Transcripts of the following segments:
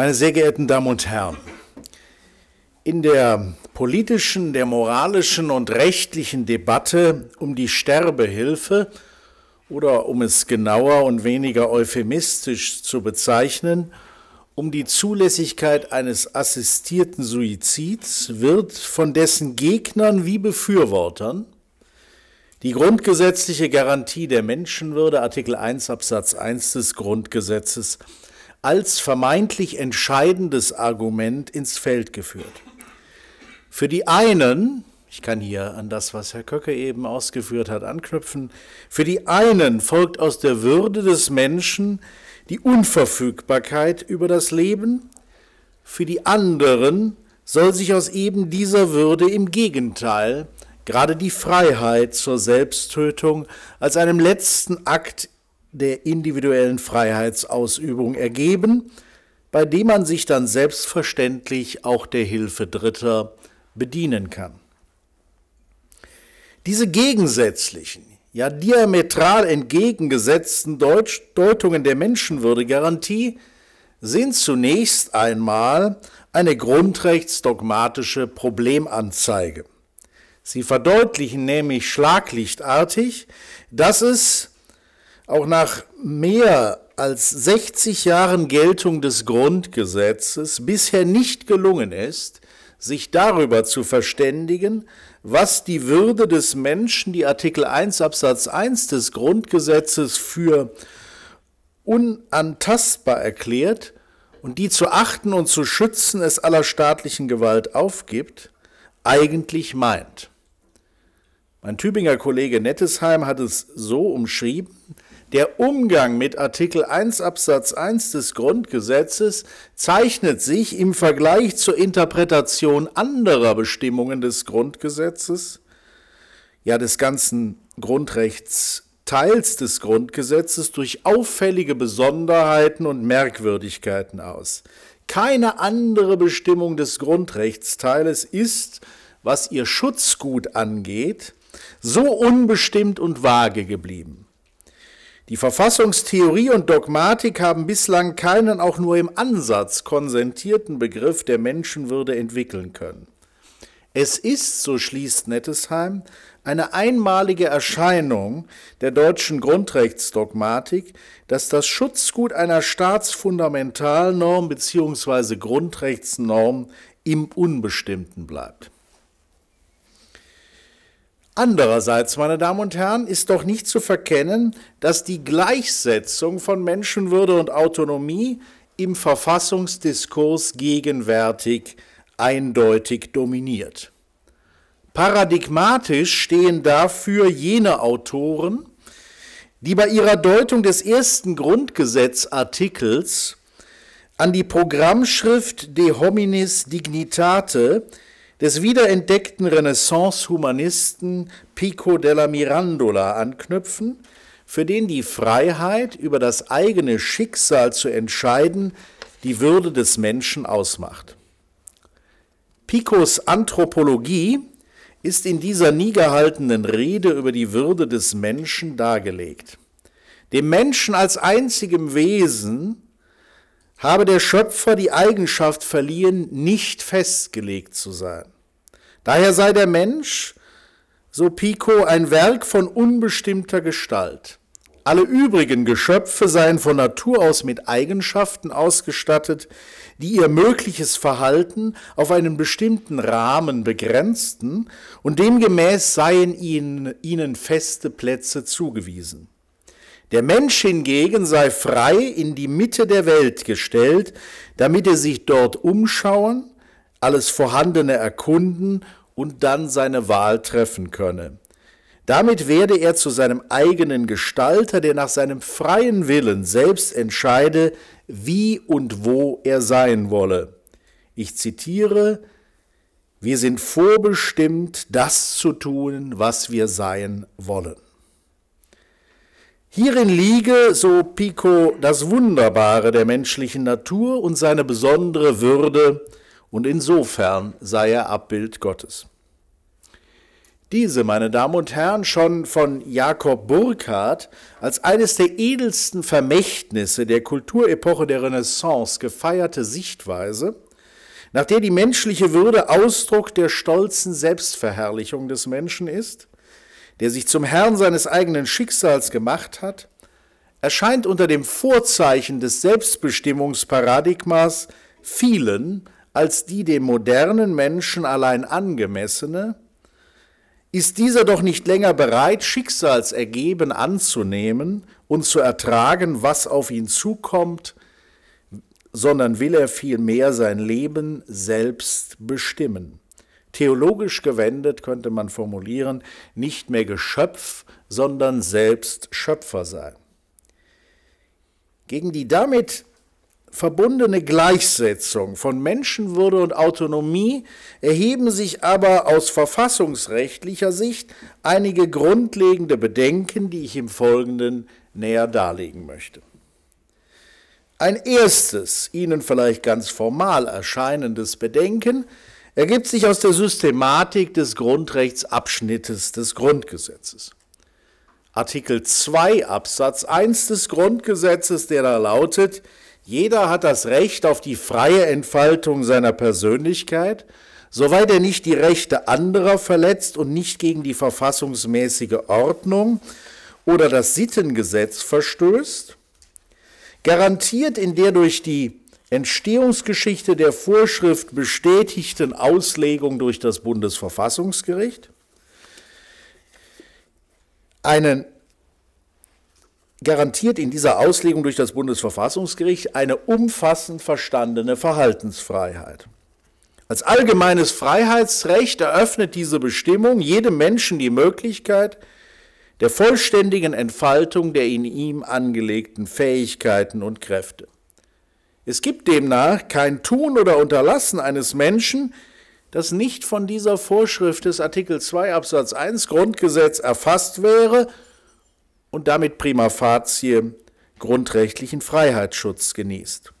Meine sehr geehrten Damen und Herren, in der politischen, der moralischen und rechtlichen Debatte um die Sterbehilfe oder um es genauer und weniger euphemistisch zu bezeichnen, um die Zulässigkeit eines assistierten Suizids wird von dessen Gegnern wie Befürwortern die grundgesetzliche Garantie der Menschenwürde, Artikel 1 Absatz 1 des Grundgesetzes, als vermeintlich entscheidendes Argument ins Feld geführt. Für die einen, ich kann hier an das, was Herr Köcke eben ausgeführt hat, anknüpfen, für die einen folgt aus der Würde des Menschen die Unverfügbarkeit über das Leben, für die anderen soll sich aus eben dieser Würde im Gegenteil gerade die Freiheit zur Selbsttötung als einem letzten Akt der individuellen Freiheitsausübung ergeben, bei dem man sich dann selbstverständlich auch der Hilfe Dritter bedienen kann. Diese gegensätzlichen, ja diametral entgegengesetzten Deutsch Deutungen der Menschenwürdegarantie sind zunächst einmal eine grundrechtsdogmatische Problemanzeige. Sie verdeutlichen nämlich schlaglichtartig, dass es auch nach mehr als 60 Jahren Geltung des Grundgesetzes bisher nicht gelungen ist, sich darüber zu verständigen, was die Würde des Menschen, die Artikel 1 Absatz 1 des Grundgesetzes für unantastbar erklärt und die zu achten und zu schützen es aller staatlichen Gewalt aufgibt, eigentlich meint. Mein Tübinger Kollege Nettesheim hat es so umschrieben, der Umgang mit Artikel 1 Absatz 1 des Grundgesetzes zeichnet sich im Vergleich zur Interpretation anderer Bestimmungen des Grundgesetzes, ja des ganzen Grundrechtsteils des Grundgesetzes durch auffällige Besonderheiten und Merkwürdigkeiten aus. Keine andere Bestimmung des Grundrechtsteiles ist, was ihr Schutzgut angeht, so unbestimmt und vage geblieben. Die Verfassungstheorie und Dogmatik haben bislang keinen auch nur im Ansatz konsentierten Begriff der Menschenwürde entwickeln können. Es ist, so schließt Nettesheim, eine einmalige Erscheinung der deutschen Grundrechtsdogmatik, dass das Schutzgut einer staatsfundamentalnorm bzw. Grundrechtsnorm im Unbestimmten bleibt. Andererseits, meine Damen und Herren, ist doch nicht zu verkennen, dass die Gleichsetzung von Menschenwürde und Autonomie im Verfassungsdiskurs gegenwärtig eindeutig dominiert. Paradigmatisch stehen dafür jene Autoren, die bei ihrer Deutung des ersten Grundgesetzartikels an die Programmschrift De hominis dignitate des wiederentdeckten Renaissance-Humanisten Pico della Mirandola anknüpfen, für den die Freiheit, über das eigene Schicksal zu entscheiden, die Würde des Menschen ausmacht. Picos Anthropologie ist in dieser nie gehaltenen Rede über die Würde des Menschen dargelegt. Dem Menschen als einzigem Wesen, habe der Schöpfer die Eigenschaft verliehen, nicht festgelegt zu sein. Daher sei der Mensch, so Pico, ein Werk von unbestimmter Gestalt. Alle übrigen Geschöpfe seien von Natur aus mit Eigenschaften ausgestattet, die ihr mögliches Verhalten auf einen bestimmten Rahmen begrenzten und demgemäß seien ihnen, ihnen feste Plätze zugewiesen. Der Mensch hingegen sei frei in die Mitte der Welt gestellt, damit er sich dort umschauen, alles Vorhandene erkunden und dann seine Wahl treffen könne. Damit werde er zu seinem eigenen Gestalter, der nach seinem freien Willen selbst entscheide, wie und wo er sein wolle. Ich zitiere, wir sind vorbestimmt, das zu tun, was wir sein wollen. Hierin liege, so Pico, das Wunderbare der menschlichen Natur und seine besondere Würde, und insofern sei er Abbild Gottes. Diese, meine Damen und Herren, schon von Jakob Burckhardt als eines der edelsten Vermächtnisse der Kulturepoche der Renaissance gefeierte Sichtweise, nach der die menschliche Würde Ausdruck der stolzen Selbstverherrlichung des Menschen ist, der sich zum Herrn seines eigenen Schicksals gemacht hat, erscheint unter dem Vorzeichen des Selbstbestimmungsparadigmas vielen als die dem modernen Menschen allein angemessene, ist dieser doch nicht länger bereit, schicksalsergeben anzunehmen und zu ertragen, was auf ihn zukommt, sondern will er vielmehr sein Leben selbst bestimmen. Theologisch gewendet könnte man formulieren, nicht mehr Geschöpf, sondern selbst Schöpfer sein. Gegen die damit verbundene Gleichsetzung von Menschenwürde und Autonomie erheben sich aber aus verfassungsrechtlicher Sicht einige grundlegende Bedenken, die ich im Folgenden näher darlegen möchte. Ein erstes, Ihnen vielleicht ganz formal erscheinendes Bedenken ergibt sich aus der Systematik des Grundrechtsabschnittes des Grundgesetzes. Artikel 2 Absatz 1 des Grundgesetzes, der da lautet, jeder hat das Recht auf die freie Entfaltung seiner Persönlichkeit, soweit er nicht die Rechte anderer verletzt und nicht gegen die verfassungsmäßige Ordnung oder das Sittengesetz verstößt, garantiert in der durch die Entstehungsgeschichte der Vorschrift bestätigten Auslegung durch das Bundesverfassungsgericht, einen garantiert in dieser Auslegung durch das Bundesverfassungsgericht eine umfassend verstandene Verhaltensfreiheit. Als allgemeines Freiheitsrecht eröffnet diese Bestimmung jedem Menschen die Möglichkeit der vollständigen Entfaltung der in ihm angelegten Fähigkeiten und Kräfte. Es gibt demnach kein Tun oder Unterlassen eines Menschen, das nicht von dieser Vorschrift des Artikel 2 Absatz 1 Grundgesetz erfasst wäre und damit prima facie grundrechtlichen Freiheitsschutz genießt.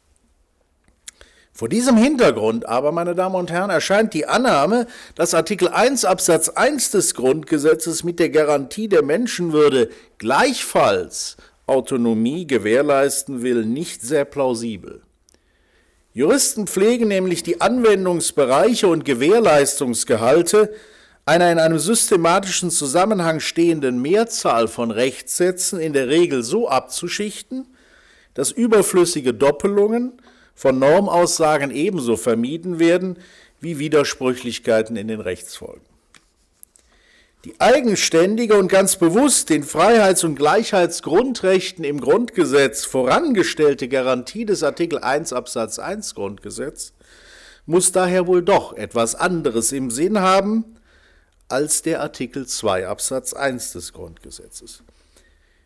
Vor diesem Hintergrund aber, meine Damen und Herren, erscheint die Annahme, dass Artikel 1 Absatz 1 des Grundgesetzes mit der Garantie der Menschenwürde gleichfalls Autonomie gewährleisten will, nicht sehr plausibel. Juristen pflegen nämlich die Anwendungsbereiche und Gewährleistungsgehalte einer in einem systematischen Zusammenhang stehenden Mehrzahl von Rechtssätzen in der Regel so abzuschichten, dass überflüssige Doppelungen von Normaussagen ebenso vermieden werden wie Widersprüchlichkeiten in den Rechtsfolgen die eigenständige und ganz bewusst den Freiheits- und Gleichheitsgrundrechten im Grundgesetz vorangestellte Garantie des Artikel 1 Absatz 1 Grundgesetz muss daher wohl doch etwas anderes im Sinn haben als der Artikel 2 Absatz 1 des Grundgesetzes.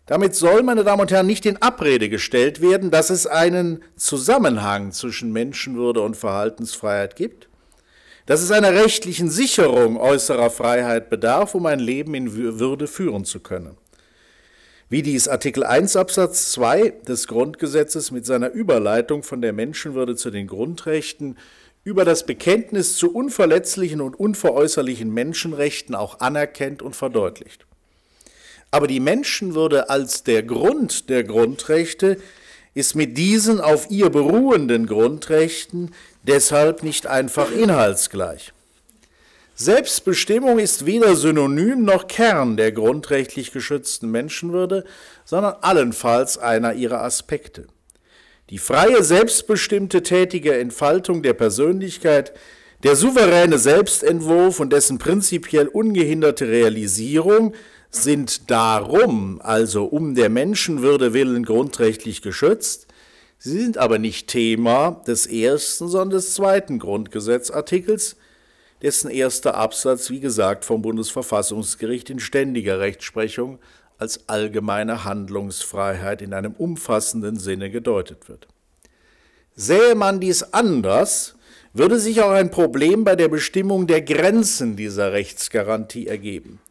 Damit soll, meine Damen und Herren, nicht in Abrede gestellt werden, dass es einen Zusammenhang zwischen Menschenwürde und Verhaltensfreiheit gibt dass es einer rechtlichen Sicherung äußerer Freiheit bedarf, um ein Leben in Würde führen zu können. Wie dies Artikel 1 Absatz 2 des Grundgesetzes mit seiner Überleitung von der Menschenwürde zu den Grundrechten über das Bekenntnis zu unverletzlichen und unveräußerlichen Menschenrechten auch anerkennt und verdeutlicht. Aber die Menschenwürde als der Grund der Grundrechte ist mit diesen auf ihr beruhenden Grundrechten deshalb nicht einfach inhaltsgleich. Selbstbestimmung ist weder Synonym noch Kern der grundrechtlich geschützten Menschenwürde, sondern allenfalls einer ihrer Aspekte. Die freie, selbstbestimmte, tätige Entfaltung der Persönlichkeit, der souveräne Selbstentwurf und dessen prinzipiell ungehinderte Realisierung sind darum, also um der Menschenwürde willen, grundrechtlich geschützt, Sie sind aber nicht Thema des ersten, sondern des zweiten Grundgesetzartikels, dessen erster Absatz, wie gesagt, vom Bundesverfassungsgericht in ständiger Rechtsprechung als allgemeine Handlungsfreiheit in einem umfassenden Sinne gedeutet wird. Sähe man dies anders, würde sich auch ein Problem bei der Bestimmung der Grenzen dieser Rechtsgarantie ergeben.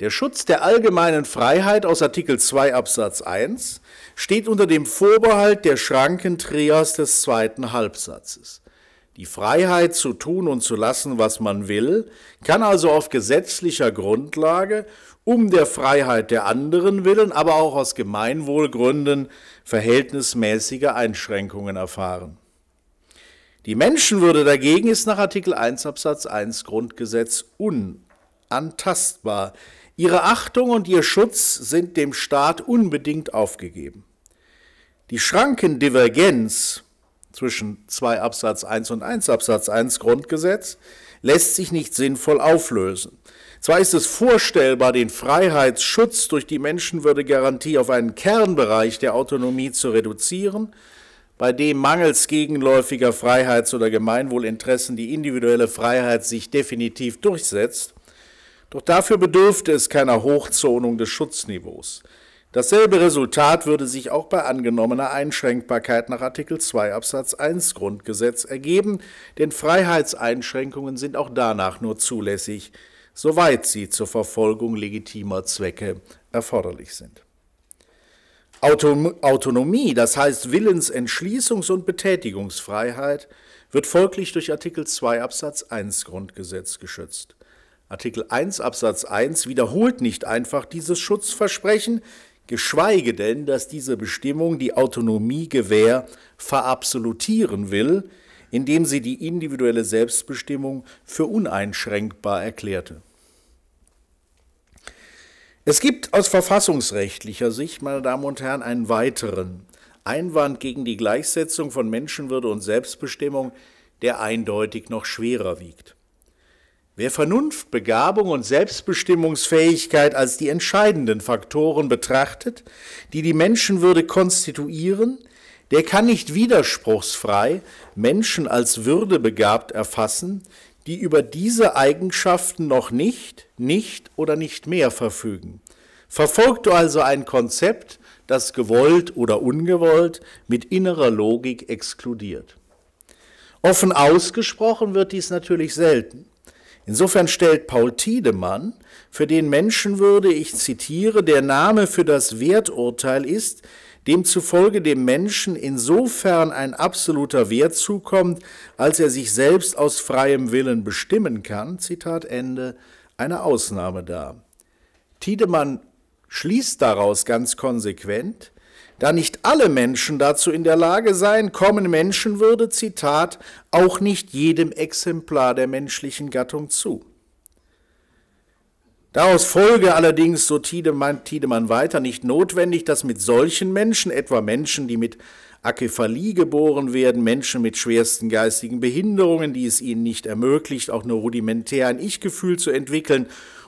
Der Schutz der allgemeinen Freiheit aus Artikel 2 Absatz 1 steht unter dem Vorbehalt der Schrankentreas des zweiten Halbsatzes. Die Freiheit zu tun und zu lassen, was man will, kann also auf gesetzlicher Grundlage um der Freiheit der anderen willen, aber auch aus Gemeinwohlgründen verhältnismäßige Einschränkungen erfahren. Die Menschenwürde dagegen ist nach Artikel 1 Absatz 1 Grundgesetz unantastbar. Ihre Achtung und ihr Schutz sind dem Staat unbedingt aufgegeben. Die Schrankendivergenz zwischen 2 Absatz 1 und 1 Absatz 1 Grundgesetz lässt sich nicht sinnvoll auflösen. Zwar ist es vorstellbar, den Freiheitsschutz durch die Menschenwürdegarantie auf einen Kernbereich der Autonomie zu reduzieren, bei dem mangels gegenläufiger Freiheits- oder Gemeinwohlinteressen die individuelle Freiheit sich definitiv durchsetzt, doch dafür bedürfte es keiner Hochzonung des Schutzniveaus. Dasselbe Resultat würde sich auch bei angenommener Einschränkbarkeit nach Artikel 2 Absatz 1 Grundgesetz ergeben, denn Freiheitseinschränkungen sind auch danach nur zulässig, soweit sie zur Verfolgung legitimer Zwecke erforderlich sind. Autonomie, das heißt Willens-, Entschließungs- und Betätigungsfreiheit, wird folglich durch Artikel 2 Absatz 1 Grundgesetz geschützt. Artikel 1 Absatz 1 wiederholt nicht einfach dieses Schutzversprechen, geschweige denn, dass diese Bestimmung die Autonomiegewähr verabsolutieren will, indem sie die individuelle Selbstbestimmung für uneinschränkbar erklärte. Es gibt aus verfassungsrechtlicher Sicht, meine Damen und Herren, einen weiteren Einwand gegen die Gleichsetzung von Menschenwürde und Selbstbestimmung, der eindeutig noch schwerer wiegt. Wer Vernunft, Begabung und Selbstbestimmungsfähigkeit als die entscheidenden Faktoren betrachtet, die die Menschenwürde konstituieren, der kann nicht widerspruchsfrei Menschen als würdebegabt erfassen, die über diese Eigenschaften noch nicht, nicht oder nicht mehr verfügen. Verfolgt du also ein Konzept, das gewollt oder ungewollt mit innerer Logik exkludiert. Offen ausgesprochen wird dies natürlich selten. Insofern stellt Paul Tiedemann, für den Menschenwürde, ich zitiere, der Name für das Werturteil ist, demzufolge dem Menschen insofern ein absoluter Wert zukommt, als er sich selbst aus freiem Willen bestimmen kann, Zitat Ende, eine Ausnahme dar. Tiedemann schließt daraus ganz konsequent, da nicht alle Menschen dazu in der Lage seien, kommen Menschenwürde, Zitat, auch nicht jedem Exemplar der menschlichen Gattung zu. Daraus folge allerdings, so Tiedemann, Tiedemann weiter, nicht notwendig, dass mit solchen Menschen, etwa Menschen, die mit Akephalie geboren werden, Menschen mit schwersten geistigen Behinderungen, die es ihnen nicht ermöglicht, auch nur rudimentär ein Ich-Gefühl zu entwickeln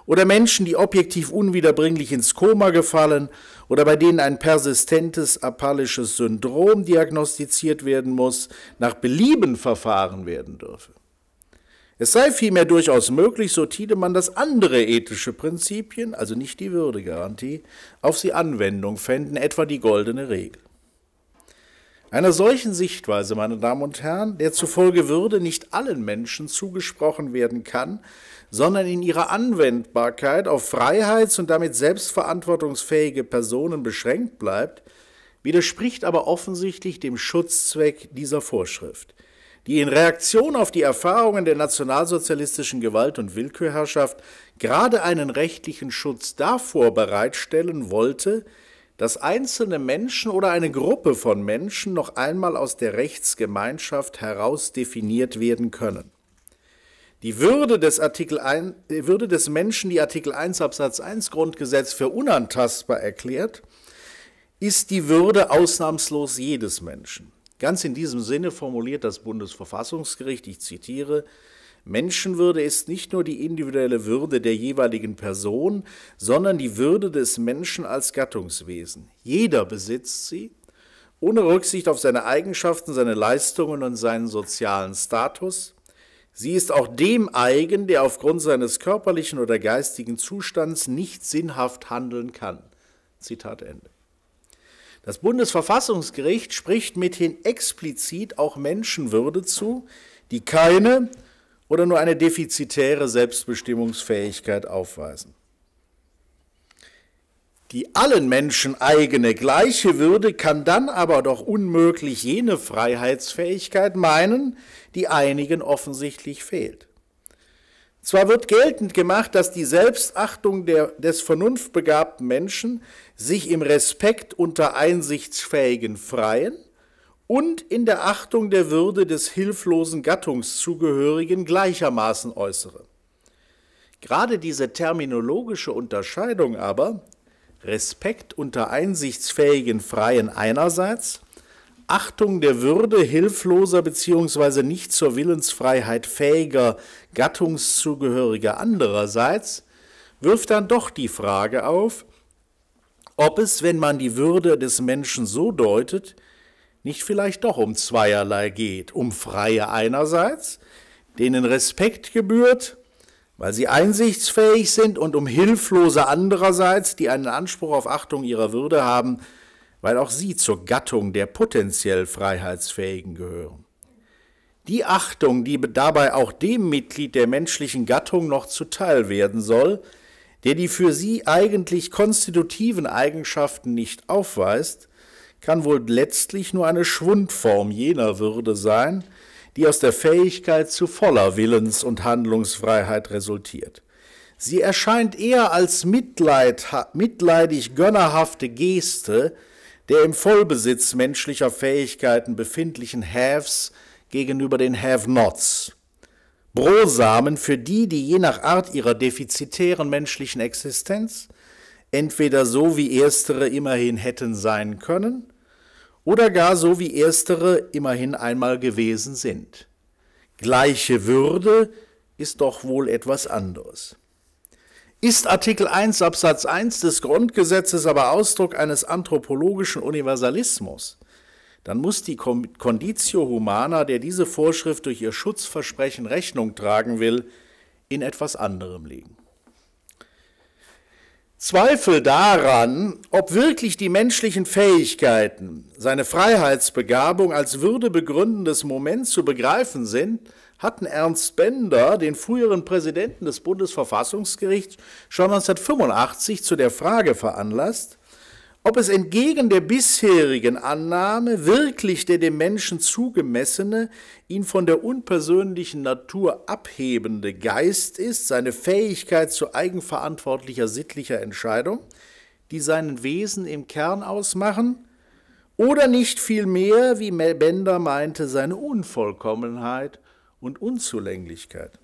oder Menschen, die objektiv unwiederbringlich ins Koma gefallen oder bei denen ein persistentes apallisches Syndrom diagnostiziert werden muss, nach Belieben verfahren werden dürfe. Es sei vielmehr durchaus möglich, so Tiedemann, dass andere ethische Prinzipien, also nicht die Würdegarantie, auf sie Anwendung fänden, etwa die goldene Regel. Einer solchen Sichtweise, meine Damen und Herren, der zufolge Würde nicht allen Menschen zugesprochen werden kann, sondern in ihrer Anwendbarkeit auf freiheits- und damit selbstverantwortungsfähige Personen beschränkt bleibt, widerspricht aber offensichtlich dem Schutzzweck dieser Vorschrift, die in Reaktion auf die Erfahrungen der nationalsozialistischen Gewalt- und Willkürherrschaft gerade einen rechtlichen Schutz davor bereitstellen wollte, dass einzelne Menschen oder eine Gruppe von Menschen noch einmal aus der Rechtsgemeinschaft heraus definiert werden können. Die Würde des, Artikel 1, Würde des Menschen, die Artikel 1 Absatz 1 Grundgesetz für unantastbar erklärt, ist die Würde ausnahmslos jedes Menschen. Ganz in diesem Sinne formuliert das Bundesverfassungsgericht, ich zitiere, Menschenwürde ist nicht nur die individuelle Würde der jeweiligen Person, sondern die Würde des Menschen als Gattungswesen. Jeder besitzt sie, ohne Rücksicht auf seine Eigenschaften, seine Leistungen und seinen sozialen Status. Sie ist auch dem eigen, der aufgrund seines körperlichen oder geistigen Zustands nicht sinnhaft handeln kann. Zitat Ende. Das Bundesverfassungsgericht spricht mithin explizit auch Menschenwürde zu, die keine oder nur eine defizitäre Selbstbestimmungsfähigkeit aufweisen. Die allen Menschen eigene gleiche Würde kann dann aber doch unmöglich jene Freiheitsfähigkeit meinen, die einigen offensichtlich fehlt. Zwar wird geltend gemacht, dass die Selbstachtung der, des vernunftbegabten Menschen sich im Respekt unter einsichtsfähigen Freien und in der Achtung der Würde des hilflosen Gattungszugehörigen gleichermaßen äußere. Gerade diese terminologische Unterscheidung aber, Respekt unter einsichtsfähigen Freien einerseits, Achtung der Würde hilfloser bzw. nicht zur Willensfreiheit fähiger Gattungszugehöriger andererseits, wirft dann doch die Frage auf, ob es, wenn man die Würde des Menschen so deutet, nicht vielleicht doch um zweierlei geht, um Freie einerseits, denen Respekt gebührt, weil sie einsichtsfähig sind und um Hilflose andererseits, die einen Anspruch auf Achtung ihrer Würde haben, weil auch sie zur Gattung der potenziell Freiheitsfähigen gehören. Die Achtung, die dabei auch dem Mitglied der menschlichen Gattung noch zuteil werden soll, der die für sie eigentlich konstitutiven Eigenschaften nicht aufweist, kann wohl letztlich nur eine Schwundform jener Würde sein, die aus der Fähigkeit zu voller Willens- und Handlungsfreiheit resultiert. Sie erscheint eher als Mitleid, mitleidig gönnerhafte Geste der im Vollbesitz menschlicher Fähigkeiten befindlichen Haves gegenüber den Have-Nots. Brosamen für die, die je nach Art ihrer defizitären menschlichen Existenz entweder so, wie erstere immerhin hätten sein können, oder gar so, wie erstere immerhin einmal gewesen sind. Gleiche Würde ist doch wohl etwas anderes. Ist Artikel 1 Absatz 1 des Grundgesetzes aber Ausdruck eines anthropologischen Universalismus, dann muss die Conditio Humana, der diese Vorschrift durch ihr Schutzversprechen Rechnung tragen will, in etwas anderem liegen. Zweifel daran, ob wirklich die menschlichen Fähigkeiten, seine Freiheitsbegabung als würdebegründendes Moment zu begreifen sind, hatten Ernst Bender, den früheren Präsidenten des Bundesverfassungsgerichts, schon 1985 zu der Frage veranlasst, ob es entgegen der bisherigen Annahme wirklich der dem Menschen zugemessene, ihn von der unpersönlichen Natur abhebende Geist ist, seine Fähigkeit zu eigenverantwortlicher sittlicher Entscheidung, die seinen Wesen im Kern ausmachen, oder nicht vielmehr, wie Bender meinte, seine Unvollkommenheit und Unzulänglichkeit.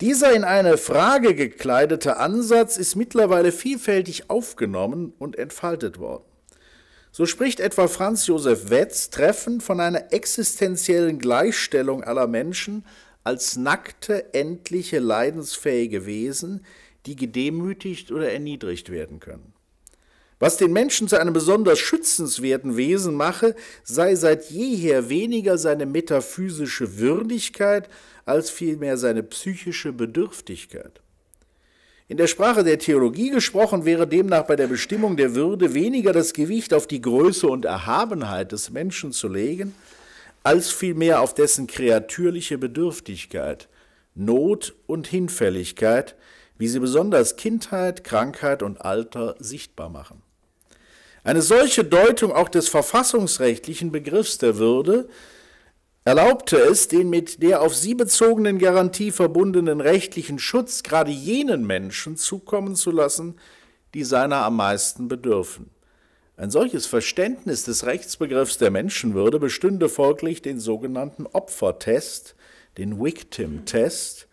Dieser in eine Frage gekleidete Ansatz ist mittlerweile vielfältig aufgenommen und entfaltet worden. So spricht etwa Franz Josef Wetz treffend von einer existenziellen Gleichstellung aller Menschen als nackte, endliche, leidensfähige Wesen, die gedemütigt oder erniedrigt werden können. Was den Menschen zu einem besonders schützenswerten Wesen mache, sei seit jeher weniger seine metaphysische Würdigkeit als vielmehr seine psychische Bedürftigkeit. In der Sprache der Theologie gesprochen wäre demnach bei der Bestimmung der Würde weniger das Gewicht auf die Größe und Erhabenheit des Menschen zu legen, als vielmehr auf dessen kreatürliche Bedürftigkeit, Not und Hinfälligkeit, wie sie besonders Kindheit, Krankheit und Alter sichtbar machen. Eine solche Deutung auch des verfassungsrechtlichen Begriffs der Würde erlaubte es, den mit der auf sie bezogenen Garantie verbundenen rechtlichen Schutz gerade jenen Menschen zukommen zu lassen, die seiner am meisten bedürfen. Ein solches Verständnis des Rechtsbegriffs der Menschenwürde bestünde folglich den sogenannten Opfertest, den Victim-Test,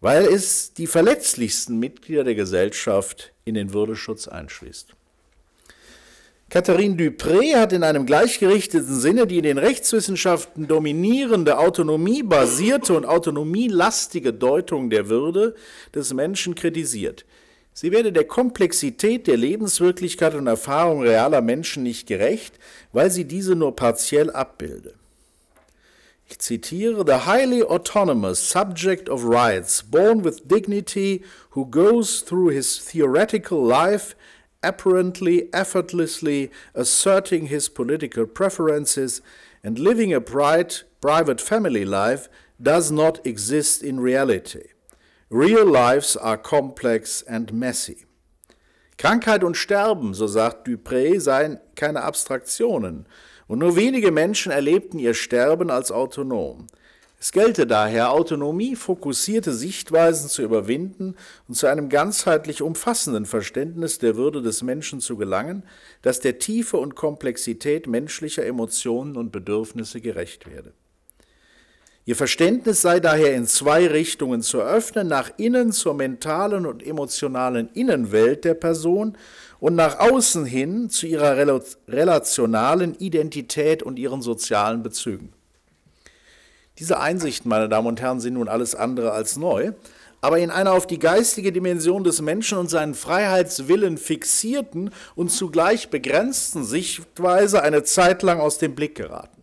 weil es die verletzlichsten Mitglieder der Gesellschaft in den Würdeschutz einschließt. Catherine Dupré hat in einem gleichgerichteten Sinne die in den Rechtswissenschaften dominierende autonomiebasierte und autonomielastige Deutung der Würde des Menschen kritisiert. Sie werde der Komplexität der Lebenswirklichkeit und Erfahrung realer Menschen nicht gerecht, weil sie diese nur partiell abbilde. Ich zitiere, The highly autonomous subject of rights, born with dignity, who goes through his theoretical life apparently effortlessly asserting his political preferences and living a bright, private family life does not exist in reality. Real lives are complex and messy. Krankheit und Sterben, so sagt Dupré, seien keine Abstraktionen, und nur wenige Menschen erlebten ihr Sterben als autonom. Es gelte daher, autonomiefokussierte Sichtweisen zu überwinden und zu einem ganzheitlich umfassenden Verständnis der Würde des Menschen zu gelangen, das der Tiefe und Komplexität menschlicher Emotionen und Bedürfnisse gerecht werde. Ihr Verständnis sei daher in zwei Richtungen zu öffnen, nach innen zur mentalen und emotionalen Innenwelt der Person und nach außen hin zu ihrer relationalen Identität und ihren sozialen Bezügen. Diese Einsichten, meine Damen und Herren, sind nun alles andere als neu, aber in einer auf die geistige Dimension des Menschen und seinen Freiheitswillen fixierten und zugleich begrenzten Sichtweise eine Zeit lang aus dem Blick geraten.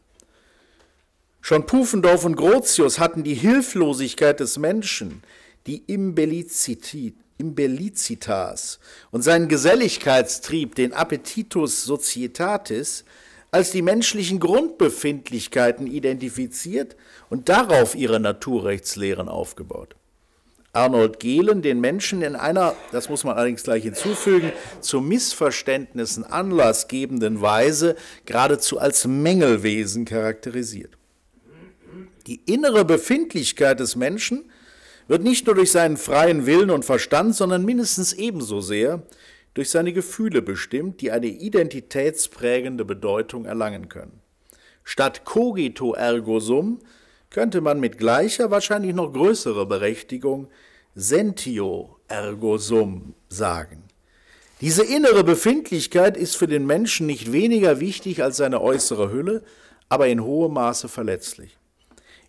Schon Pufendorf und Grotius hatten die Hilflosigkeit des Menschen, die Imbellicitas und seinen Geselligkeitstrieb, den Appetitus societatis, als die menschlichen Grundbefindlichkeiten identifiziert und darauf ihre Naturrechtslehren aufgebaut. Arnold Gehlen den Menschen in einer, das muss man allerdings gleich hinzufügen, zu Missverständnissen anlassgebenden Weise geradezu als Mängelwesen charakterisiert. Die innere Befindlichkeit des Menschen wird nicht nur durch seinen freien Willen und Verstand, sondern mindestens ebenso sehr durch seine Gefühle bestimmt, die eine identitätsprägende Bedeutung erlangen können. Statt cogito ergo sum könnte man mit gleicher, wahrscheinlich noch größerer Berechtigung sentio ergo sum sagen. Diese innere Befindlichkeit ist für den Menschen nicht weniger wichtig als seine äußere Hülle, aber in hohem Maße verletzlich.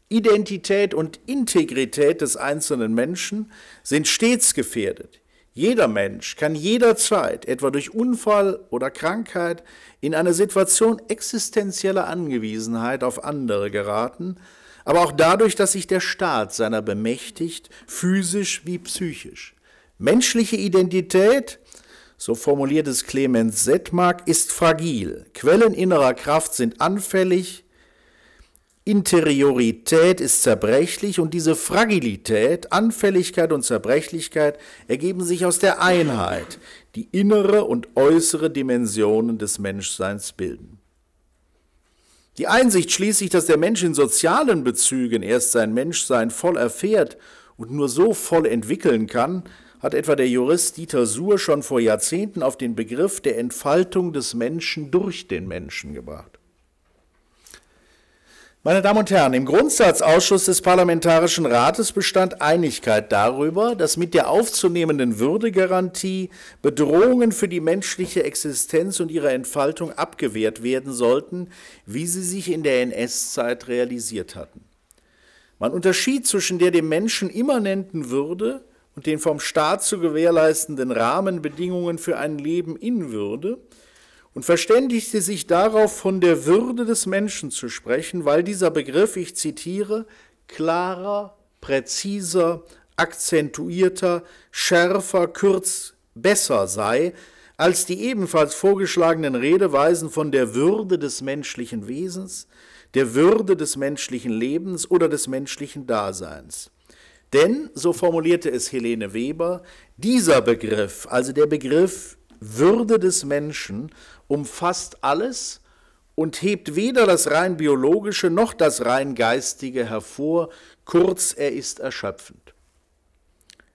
Identität und Integrität des einzelnen Menschen sind stets gefährdet. Jeder Mensch kann jederzeit, etwa durch Unfall oder Krankheit, in eine Situation existenzieller Angewiesenheit auf andere geraten, aber auch dadurch, dass sich der Staat seiner bemächtigt, physisch wie psychisch. Menschliche Identität, so formuliert es Clemens Settmark, ist fragil. Quellen innerer Kraft sind anfällig, Interiorität ist zerbrechlich und diese Fragilität, Anfälligkeit und Zerbrechlichkeit ergeben sich aus der Einheit, die innere und äußere Dimensionen des Menschseins bilden. Die Einsicht schließlich, dass der Mensch in sozialen Bezügen erst sein Menschsein voll erfährt und nur so voll entwickeln kann, hat etwa der Jurist Dieter Suhr schon vor Jahrzehnten auf den Begriff der Entfaltung des Menschen durch den Menschen gebracht. Meine Damen und Herren, im Grundsatzausschuss des Parlamentarischen Rates bestand Einigkeit darüber, dass mit der aufzunehmenden Würdegarantie Bedrohungen für die menschliche Existenz und ihre Entfaltung abgewehrt werden sollten, wie sie sich in der NS-Zeit realisiert hatten. Man unterschied zwischen der dem Menschen immanenten Würde und den vom Staat zu gewährleistenden Rahmenbedingungen für ein Leben in Würde, und verständigte sich darauf, von der Würde des Menschen zu sprechen, weil dieser Begriff, ich zitiere, klarer, präziser, akzentuierter, schärfer, kürz, besser sei, als die ebenfalls vorgeschlagenen Redeweisen von der Würde des menschlichen Wesens, der Würde des menschlichen Lebens oder des menschlichen Daseins. Denn, so formulierte es Helene Weber, dieser Begriff, also der Begriff Würde des Menschen, umfasst alles und hebt weder das rein biologische noch das rein geistige hervor, kurz er ist erschöpfend.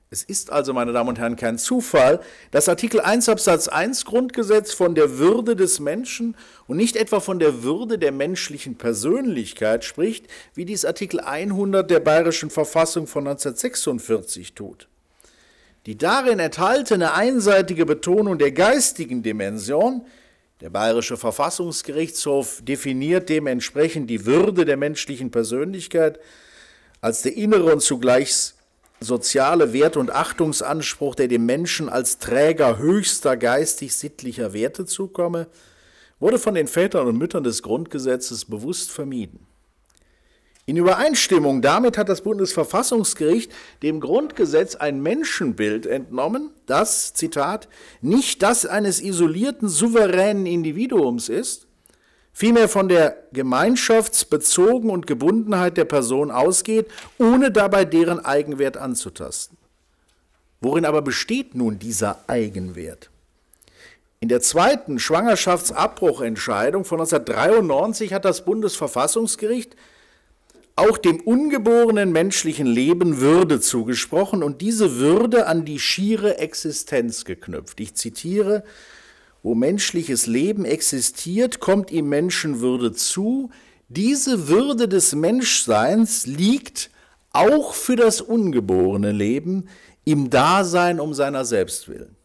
Es ist also, meine Damen und Herren, kein Zufall, dass Artikel 1 Absatz 1 Grundgesetz von der Würde des Menschen und nicht etwa von der Würde der menschlichen Persönlichkeit spricht, wie dies Artikel 100 der Bayerischen Verfassung von 1946 tut. Die darin enthaltene einseitige Betonung der geistigen Dimension der Bayerische Verfassungsgerichtshof definiert dementsprechend die Würde der menschlichen Persönlichkeit als der innere und zugleich soziale Wert- und Achtungsanspruch, der dem Menschen als Träger höchster geistig-sittlicher Werte zukomme, wurde von den Vätern und Müttern des Grundgesetzes bewusst vermieden. In Übereinstimmung damit hat das Bundesverfassungsgericht dem Grundgesetz ein Menschenbild entnommen, das, Zitat, nicht das eines isolierten, souveränen Individuums ist, vielmehr von der Gemeinschaftsbezogen und Gebundenheit der Person ausgeht, ohne dabei deren Eigenwert anzutasten. Worin aber besteht nun dieser Eigenwert? In der zweiten Schwangerschaftsabbruchentscheidung von 1993 hat das Bundesverfassungsgericht auch dem ungeborenen menschlichen Leben Würde zugesprochen und diese Würde an die schiere Existenz geknüpft. Ich zitiere, wo menschliches Leben existiert, kommt ihm Menschenwürde zu. Diese Würde des Menschseins liegt auch für das ungeborene Leben im Dasein um seiner selbst willen.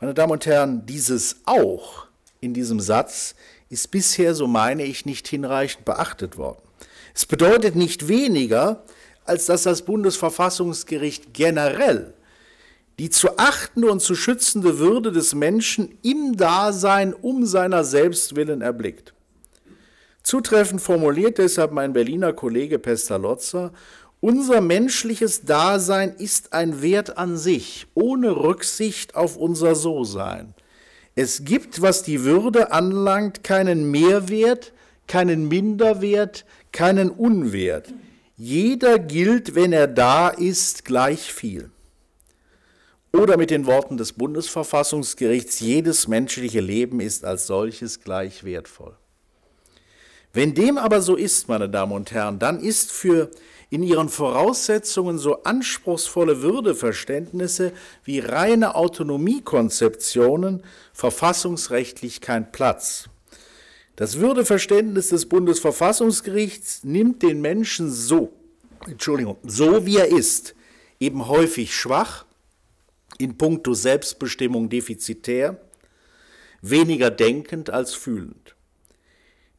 Meine Damen und Herren, dieses auch in diesem Satz ist bisher, so meine ich, nicht hinreichend beachtet worden. Es bedeutet nicht weniger, als dass das Bundesverfassungsgericht generell die zu achtende und zu schützende Würde des Menschen im Dasein um seiner selbst willen erblickt. Zutreffend formuliert deshalb mein Berliner Kollege Pestalozza, unser menschliches Dasein ist ein Wert an sich, ohne Rücksicht auf unser So-Sein. Es gibt, was die Würde anlangt, keinen Mehrwert, keinen Minderwert, keinen Unwert. Jeder gilt, wenn er da ist, gleich viel. Oder mit den Worten des Bundesverfassungsgerichts, jedes menschliche Leben ist als solches gleich wertvoll. Wenn dem aber so ist, meine Damen und Herren, dann ist für in ihren Voraussetzungen so anspruchsvolle Würdeverständnisse wie reine Autonomiekonzeptionen verfassungsrechtlich kein Platz. Das Würdeverständnis des Bundesverfassungsgerichts nimmt den Menschen so, Entschuldigung, so wie er ist, eben häufig schwach, in puncto Selbstbestimmung defizitär, weniger denkend als fühlend.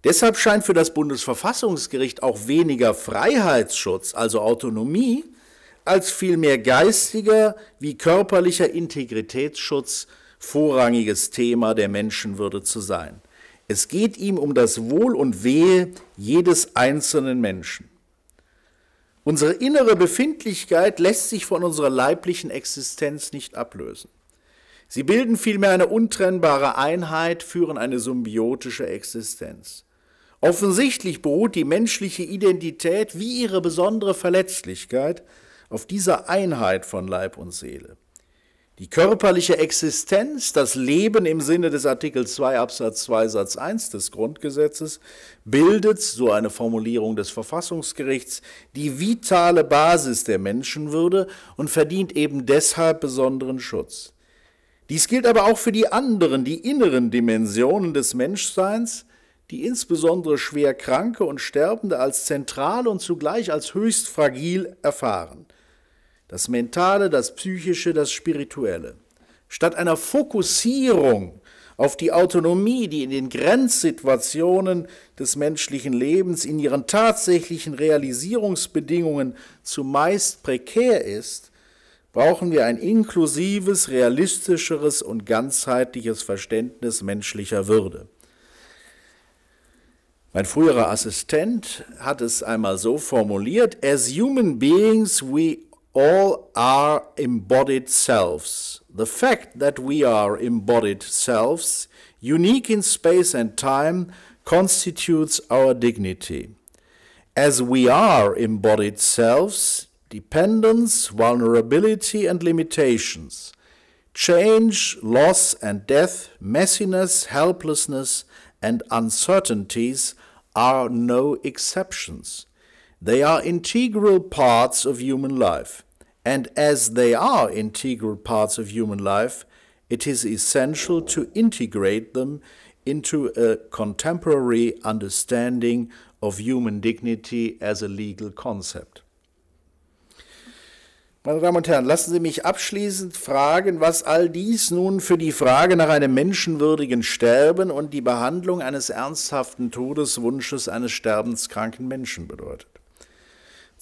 Deshalb scheint für das Bundesverfassungsgericht auch weniger Freiheitsschutz, also Autonomie, als vielmehr geistiger wie körperlicher Integritätsschutz vorrangiges Thema der Menschenwürde zu sein. Es geht ihm um das Wohl und Wehe jedes einzelnen Menschen. Unsere innere Befindlichkeit lässt sich von unserer leiblichen Existenz nicht ablösen. Sie bilden vielmehr eine untrennbare Einheit, führen eine symbiotische Existenz. Offensichtlich beruht die menschliche Identität wie ihre besondere Verletzlichkeit auf dieser Einheit von Leib und Seele. Die körperliche Existenz, das Leben im Sinne des Artikel 2 Absatz 2 Satz 1 des Grundgesetzes bildet, so eine Formulierung des Verfassungsgerichts, die vitale Basis der Menschenwürde und verdient eben deshalb besonderen Schutz. Dies gilt aber auch für die anderen, die inneren Dimensionen des Menschseins, die insbesondere schwer Kranke und Sterbende als zentral und zugleich als höchst fragil erfahren – das Mentale, das Psychische, das Spirituelle. Statt einer Fokussierung auf die Autonomie, die in den Grenzsituationen des menschlichen Lebens, in ihren tatsächlichen Realisierungsbedingungen zumeist prekär ist, brauchen wir ein inklusives, realistischeres und ganzheitliches Verständnis menschlicher Würde. Mein früherer Assistent hat es einmal so formuliert, As human beings we all are embodied selves. The fact that we are embodied selves, unique in space and time, constitutes our dignity. As we are embodied selves, dependence, vulnerability, and limitations, change, loss, and death, messiness, helplessness, and uncertainties are no exceptions. They are integral parts of human life. And as they are integral parts of human life, it is essential to integrate them into a contemporary understanding of human dignity as a legal concept. Meine Damen und Herren, lassen Sie mich abschließend fragen, was all dies nun für die Frage nach einem menschenwürdigen Sterben und die Behandlung eines ernsthaften Todeswunsches eines sterbenskranken Menschen bedeutet.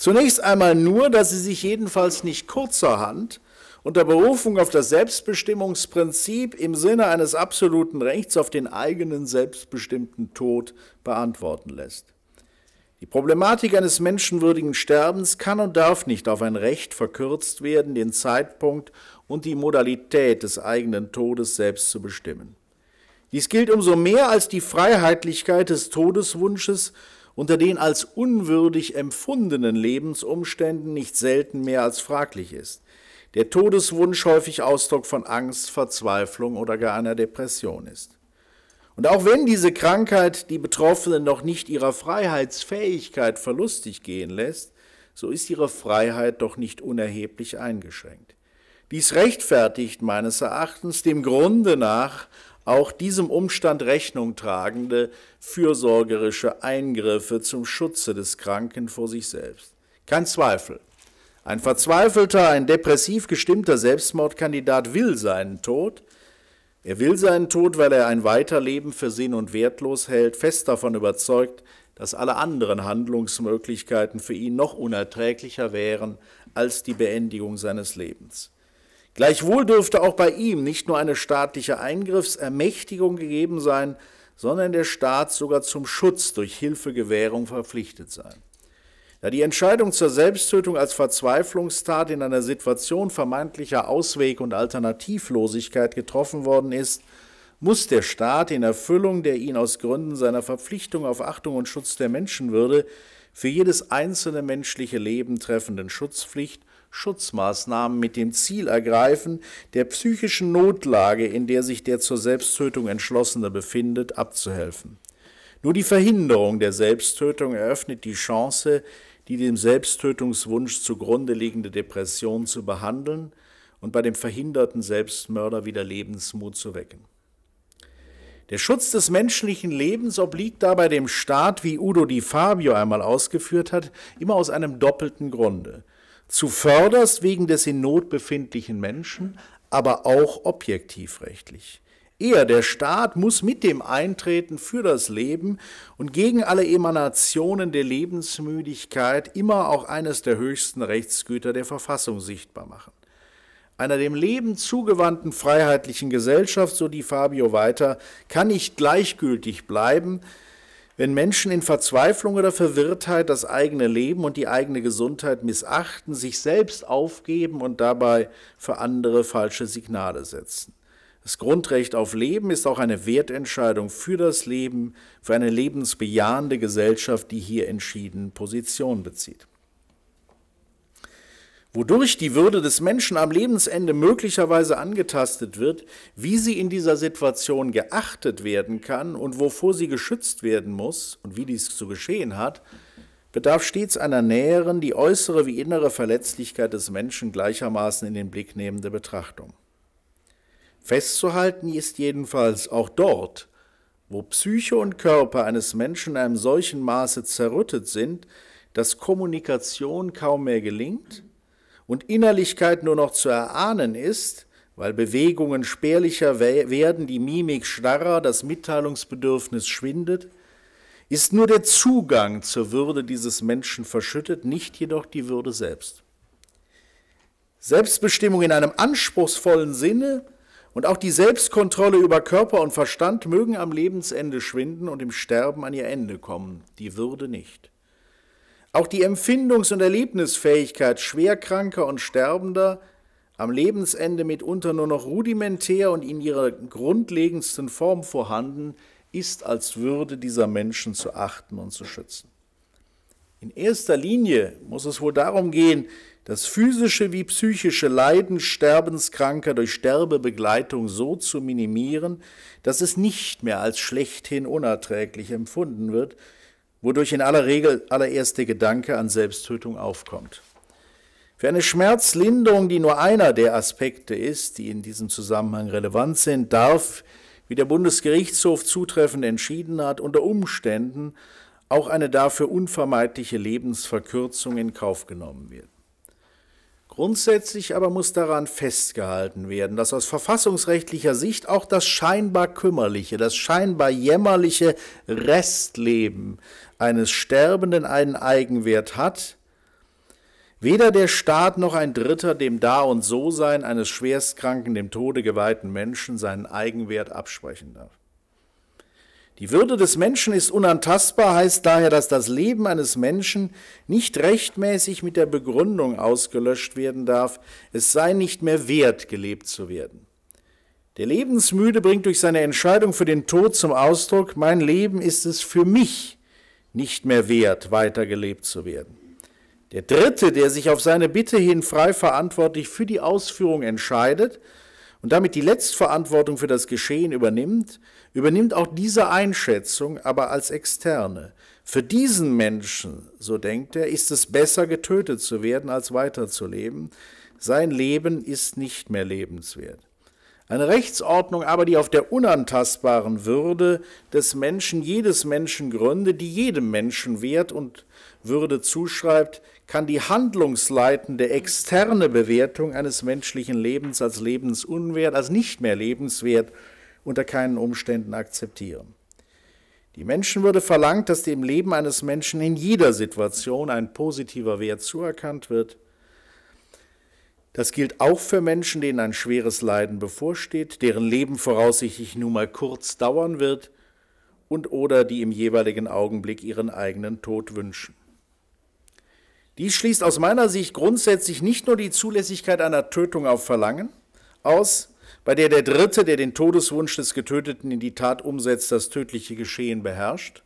Zunächst einmal nur, dass sie sich jedenfalls nicht kurzerhand unter Berufung auf das Selbstbestimmungsprinzip im Sinne eines absoluten Rechts auf den eigenen selbstbestimmten Tod beantworten lässt. Die Problematik eines menschenwürdigen Sterbens kann und darf nicht auf ein Recht verkürzt werden, den Zeitpunkt und die Modalität des eigenen Todes selbst zu bestimmen. Dies gilt umso mehr als die Freiheitlichkeit des Todeswunsches unter den als unwürdig empfundenen Lebensumständen nicht selten mehr als fraglich ist. Der Todeswunsch häufig Ausdruck von Angst, Verzweiflung oder gar einer Depression ist. Und auch wenn diese Krankheit die Betroffenen noch nicht ihrer Freiheitsfähigkeit verlustig gehen lässt, so ist ihre Freiheit doch nicht unerheblich eingeschränkt. Dies rechtfertigt meines Erachtens dem Grunde nach auch diesem Umstand Rechnung tragende, fürsorgerische Eingriffe zum Schutze des Kranken vor sich selbst. Kein Zweifel. Ein verzweifelter, ein depressiv gestimmter Selbstmordkandidat will seinen Tod. Er will seinen Tod, weil er ein Weiterleben für sinn- und wertlos hält, fest davon überzeugt, dass alle anderen Handlungsmöglichkeiten für ihn noch unerträglicher wären als die Beendigung seines Lebens. Gleichwohl dürfte auch bei ihm nicht nur eine staatliche Eingriffsermächtigung gegeben sein, sondern der Staat sogar zum Schutz durch Hilfegewährung verpflichtet sein. Da die Entscheidung zur Selbsttötung als Verzweiflungstat in einer Situation vermeintlicher Ausweg und Alternativlosigkeit getroffen worden ist, muss der Staat in Erfüllung der ihn aus Gründen seiner Verpflichtung auf Achtung und Schutz der Menschenwürde für jedes einzelne menschliche Leben treffenden Schutzpflicht Schutzmaßnahmen mit dem Ziel ergreifen, der psychischen Notlage, in der sich der zur Selbsttötung entschlossene befindet, abzuhelfen. Nur die Verhinderung der Selbsttötung eröffnet die Chance, die dem Selbsttötungswunsch zugrunde liegende Depression zu behandeln und bei dem verhinderten Selbstmörder wieder Lebensmut zu wecken. Der Schutz des menschlichen Lebens obliegt dabei dem Staat, wie Udo Di Fabio einmal ausgeführt hat, immer aus einem doppelten Grunde zuvörderst wegen des in Not befindlichen Menschen, aber auch objektivrechtlich. Eher der Staat muss mit dem Eintreten für das Leben und gegen alle Emanationen der Lebensmüdigkeit immer auch eines der höchsten Rechtsgüter der Verfassung sichtbar machen. Einer dem Leben zugewandten freiheitlichen Gesellschaft, so die Fabio weiter, kann nicht gleichgültig bleiben, wenn Menschen in Verzweiflung oder Verwirrtheit das eigene Leben und die eigene Gesundheit missachten, sich selbst aufgeben und dabei für andere falsche Signale setzen. Das Grundrecht auf Leben ist auch eine Wertentscheidung für das Leben, für eine lebensbejahende Gesellschaft, die hier entschieden Position bezieht wodurch die Würde des Menschen am Lebensende möglicherweise angetastet wird, wie sie in dieser Situation geachtet werden kann und wovor sie geschützt werden muss und wie dies zu geschehen hat, bedarf stets einer näheren, die äußere wie innere Verletzlichkeit des Menschen gleichermaßen in den Blick nehmende Betrachtung. Festzuhalten ist jedenfalls auch dort, wo Psyche und Körper eines Menschen in einem solchen Maße zerrüttet sind, dass Kommunikation kaum mehr gelingt, und Innerlichkeit nur noch zu erahnen ist, weil Bewegungen spärlicher werden, die Mimik starrer, das Mitteilungsbedürfnis schwindet, ist nur der Zugang zur Würde dieses Menschen verschüttet, nicht jedoch die Würde selbst. Selbstbestimmung in einem anspruchsvollen Sinne und auch die Selbstkontrolle über Körper und Verstand mögen am Lebensende schwinden und im Sterben an ihr Ende kommen, die Würde nicht. Auch die Empfindungs- und Erlebnisfähigkeit Schwerkranker und Sterbender, am Lebensende mitunter nur noch rudimentär und in ihrer grundlegendsten Form vorhanden, ist als Würde dieser Menschen zu achten und zu schützen. In erster Linie muss es wohl darum gehen, das physische wie psychische Leiden Sterbenskranker durch Sterbebegleitung so zu minimieren, dass es nicht mehr als schlechthin unerträglich empfunden wird, wodurch in aller Regel allererst der Gedanke an Selbsttötung aufkommt. Für eine Schmerzlinderung, die nur einer der Aspekte ist, die in diesem Zusammenhang relevant sind, darf, wie der Bundesgerichtshof zutreffend entschieden hat, unter Umständen auch eine dafür unvermeidliche Lebensverkürzung in Kauf genommen werden. Grundsätzlich aber muss daran festgehalten werden, dass aus verfassungsrechtlicher Sicht auch das scheinbar kümmerliche, das scheinbar jämmerliche Restleben eines Sterbenden einen Eigenwert hat, weder der Staat noch ein Dritter dem Da und So-Sein eines schwerstkranken, dem Tode geweihten Menschen seinen Eigenwert absprechen darf. Die Würde des Menschen ist unantastbar, heißt daher, dass das Leben eines Menschen nicht rechtmäßig mit der Begründung ausgelöscht werden darf, es sei nicht mehr wert, gelebt zu werden. Der Lebensmüde bringt durch seine Entscheidung für den Tod zum Ausdruck, mein Leben ist es für mich, nicht mehr wert, weiter gelebt zu werden. Der Dritte, der sich auf seine Bitte hin frei verantwortlich für die Ausführung entscheidet und damit die Letztverantwortung für das Geschehen übernimmt, übernimmt auch diese Einschätzung, aber als externe. Für diesen Menschen, so denkt er, ist es besser, getötet zu werden, als weiterzuleben. Sein Leben ist nicht mehr lebenswert. Eine Rechtsordnung aber, die auf der unantastbaren Würde des Menschen, jedes Menschen gründe, die jedem Menschen Wert und Würde zuschreibt, kann die handlungsleitende externe Bewertung eines menschlichen Lebens als lebensunwert, als nicht mehr lebenswert unter keinen Umständen akzeptieren. Die Menschenwürde verlangt, dass dem Leben eines Menschen in jeder Situation ein positiver Wert zuerkannt wird – das gilt auch für Menschen, denen ein schweres Leiden bevorsteht, deren Leben voraussichtlich nur mal kurz dauern wird und oder die im jeweiligen Augenblick ihren eigenen Tod wünschen. Dies schließt aus meiner Sicht grundsätzlich nicht nur die Zulässigkeit einer Tötung auf Verlangen aus, bei der der Dritte, der den Todeswunsch des Getöteten in die Tat umsetzt, das tödliche Geschehen beherrscht,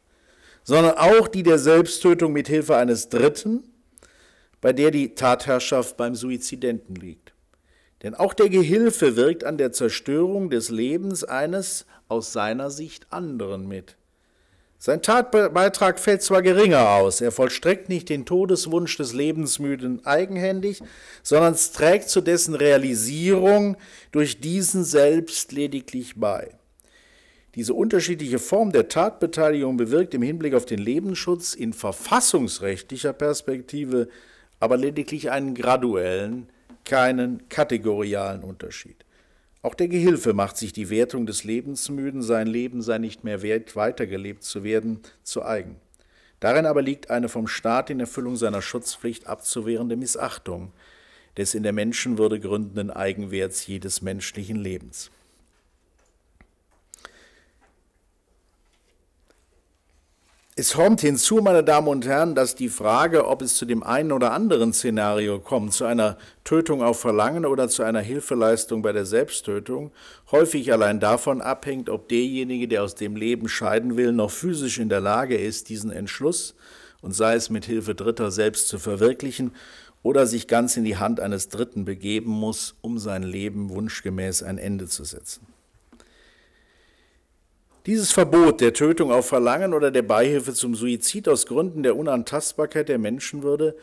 sondern auch die der Selbsttötung mit Hilfe eines Dritten, bei der die Tatherrschaft beim Suizidenten liegt. Denn auch der Gehilfe wirkt an der Zerstörung des Lebens eines aus seiner Sicht anderen mit. Sein Tatbeitrag fällt zwar geringer aus, er vollstreckt nicht den Todeswunsch des Lebensmüden eigenhändig, sondern trägt zu dessen Realisierung durch diesen selbst lediglich bei. Diese unterschiedliche Form der Tatbeteiligung bewirkt im Hinblick auf den Lebensschutz in verfassungsrechtlicher Perspektive aber lediglich einen graduellen, keinen kategorialen Unterschied. Auch der Gehilfe macht sich die Wertung des Lebensmüden, sein Leben sei nicht mehr wert, weitergelebt zu werden, zu eigen. Darin aber liegt eine vom Staat in Erfüllung seiner Schutzpflicht abzuwehrende Missachtung des in der Menschenwürde gründenden Eigenwerts jedes menschlichen Lebens. Es kommt hinzu, meine Damen und Herren, dass die Frage, ob es zu dem einen oder anderen Szenario kommt, zu einer Tötung auf Verlangen oder zu einer Hilfeleistung bei der Selbsttötung, häufig allein davon abhängt, ob derjenige, der aus dem Leben scheiden will, noch physisch in der Lage ist, diesen Entschluss, und sei es mit Hilfe Dritter selbst zu verwirklichen, oder sich ganz in die Hand eines Dritten begeben muss, um sein Leben wunschgemäß ein Ende zu setzen. Dieses Verbot der Tötung auf Verlangen oder der Beihilfe zum Suizid aus Gründen der Unantastbarkeit der Menschenwürde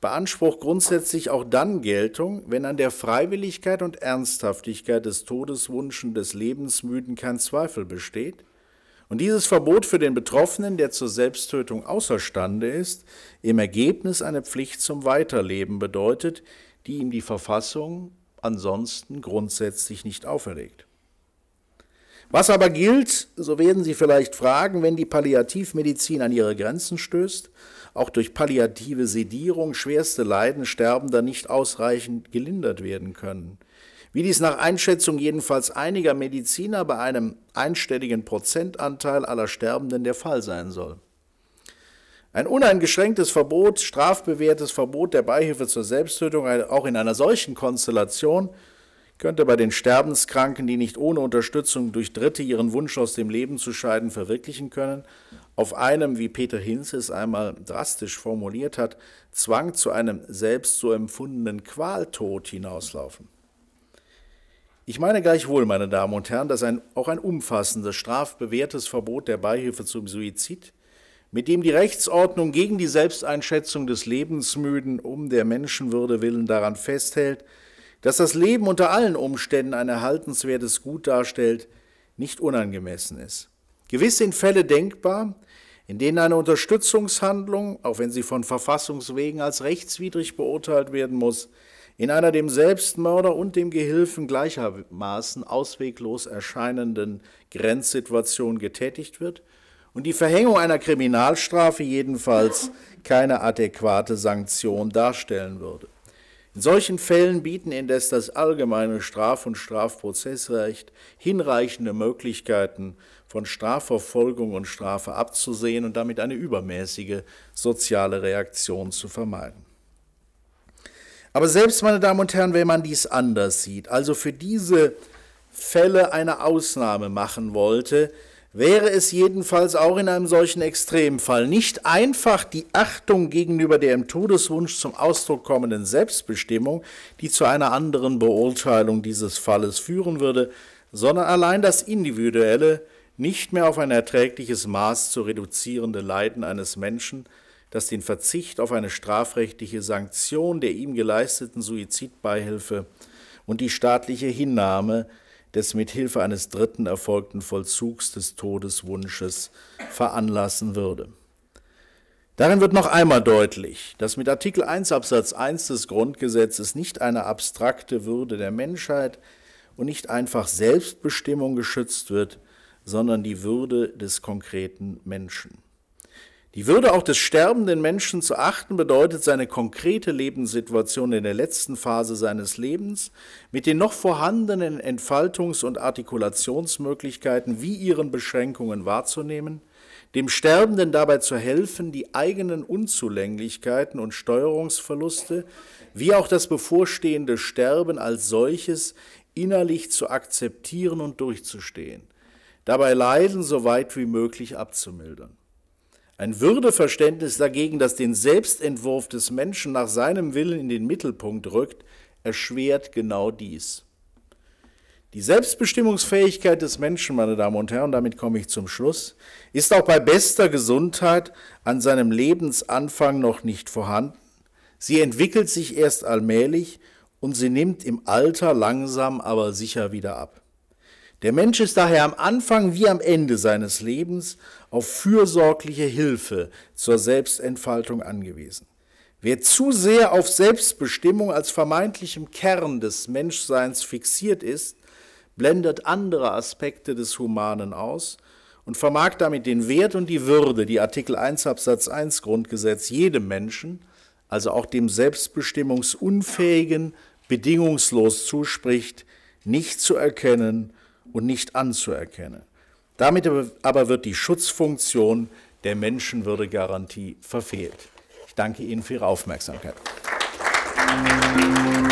beansprucht grundsätzlich auch dann Geltung, wenn an der Freiwilligkeit und Ernsthaftigkeit des Todeswunschen des Lebensmüden kein Zweifel besteht und dieses Verbot für den Betroffenen, der zur Selbsttötung außerstande ist, im Ergebnis eine Pflicht zum Weiterleben bedeutet, die ihm die Verfassung ansonsten grundsätzlich nicht auferlegt. Was aber gilt, so werden Sie vielleicht fragen, wenn die Palliativmedizin an ihre Grenzen stößt, auch durch palliative Sedierung schwerste Leiden Sterbender nicht ausreichend gelindert werden können. Wie dies nach Einschätzung jedenfalls einiger Mediziner bei einem einstelligen Prozentanteil aller Sterbenden der Fall sein soll. Ein uneingeschränktes Verbot, strafbewehrtes Verbot der Beihilfe zur Selbsttötung, auch in einer solchen Konstellation, könnte bei den Sterbenskranken, die nicht ohne Unterstützung durch Dritte ihren Wunsch aus dem Leben zu scheiden verwirklichen können, auf einem, wie Peter Hinz es einmal drastisch formuliert hat, Zwang zu einem selbst so empfundenen Qualtod hinauslaufen. Ich meine gleichwohl, meine Damen und Herren, dass ein, auch ein umfassendes, strafbewehrtes Verbot der Beihilfe zum Suizid, mit dem die Rechtsordnung gegen die Selbsteinschätzung des Lebensmüden um der Menschenwürde willen daran festhält, dass das Leben unter allen Umständen ein erhaltenswertes Gut darstellt, nicht unangemessen ist. Gewiss sind Fälle denkbar, in denen eine Unterstützungshandlung, auch wenn sie von Verfassungswegen als rechtswidrig beurteilt werden muss, in einer dem Selbstmörder und dem Gehilfen gleichermaßen ausweglos erscheinenden Grenzsituation getätigt wird und die Verhängung einer Kriminalstrafe jedenfalls keine adäquate Sanktion darstellen würde. In solchen Fällen bieten indes das allgemeine Straf- und Strafprozessrecht hinreichende Möglichkeiten, von Strafverfolgung und Strafe abzusehen und damit eine übermäßige soziale Reaktion zu vermeiden. Aber selbst, meine Damen und Herren, wenn man dies anders sieht, also für diese Fälle eine Ausnahme machen wollte, wäre es jedenfalls auch in einem solchen Extremfall nicht einfach, die Achtung gegenüber der im Todeswunsch zum Ausdruck kommenden Selbstbestimmung, die zu einer anderen Beurteilung dieses Falles führen würde, sondern allein das individuelle, nicht mehr auf ein erträgliches Maß zu reduzierende Leiden eines Menschen, das den Verzicht auf eine strafrechtliche Sanktion der ihm geleisteten Suizidbeihilfe und die staatliche Hinnahme des mit Hilfe eines Dritten erfolgten Vollzugs des Todeswunsches veranlassen würde. Darin wird noch einmal deutlich, dass mit Artikel 1 Absatz 1 des Grundgesetzes nicht eine abstrakte Würde der Menschheit und nicht einfach Selbstbestimmung geschützt wird, sondern die Würde des konkreten Menschen. Die Würde auch des sterbenden Menschen zu achten bedeutet, seine konkrete Lebenssituation in der letzten Phase seines Lebens mit den noch vorhandenen Entfaltungs- und Artikulationsmöglichkeiten wie ihren Beschränkungen wahrzunehmen, dem Sterbenden dabei zu helfen, die eigenen Unzulänglichkeiten und Steuerungsverluste wie auch das bevorstehende Sterben als solches innerlich zu akzeptieren und durchzustehen, dabei Leiden so weit wie möglich abzumildern. Ein Würdeverständnis dagegen, das den Selbstentwurf des Menschen nach seinem Willen in den Mittelpunkt rückt, erschwert genau dies. Die Selbstbestimmungsfähigkeit des Menschen, meine Damen und Herren, damit komme ich zum Schluss, ist auch bei bester Gesundheit an seinem Lebensanfang noch nicht vorhanden. Sie entwickelt sich erst allmählich und sie nimmt im Alter langsam aber sicher wieder ab. Der Mensch ist daher am Anfang wie am Ende seines Lebens auf fürsorgliche Hilfe zur Selbstentfaltung angewiesen. Wer zu sehr auf Selbstbestimmung als vermeintlichem Kern des Menschseins fixiert ist, blendet andere Aspekte des Humanen aus und vermag damit den Wert und die Würde, die Artikel 1 Absatz 1 Grundgesetz jedem Menschen, also auch dem selbstbestimmungsunfähigen, bedingungslos zuspricht, nicht zu erkennen und nicht anzuerkennen. Damit aber wird die Schutzfunktion der Menschenwürdegarantie verfehlt. Ich danke Ihnen für Ihre Aufmerksamkeit. Applaus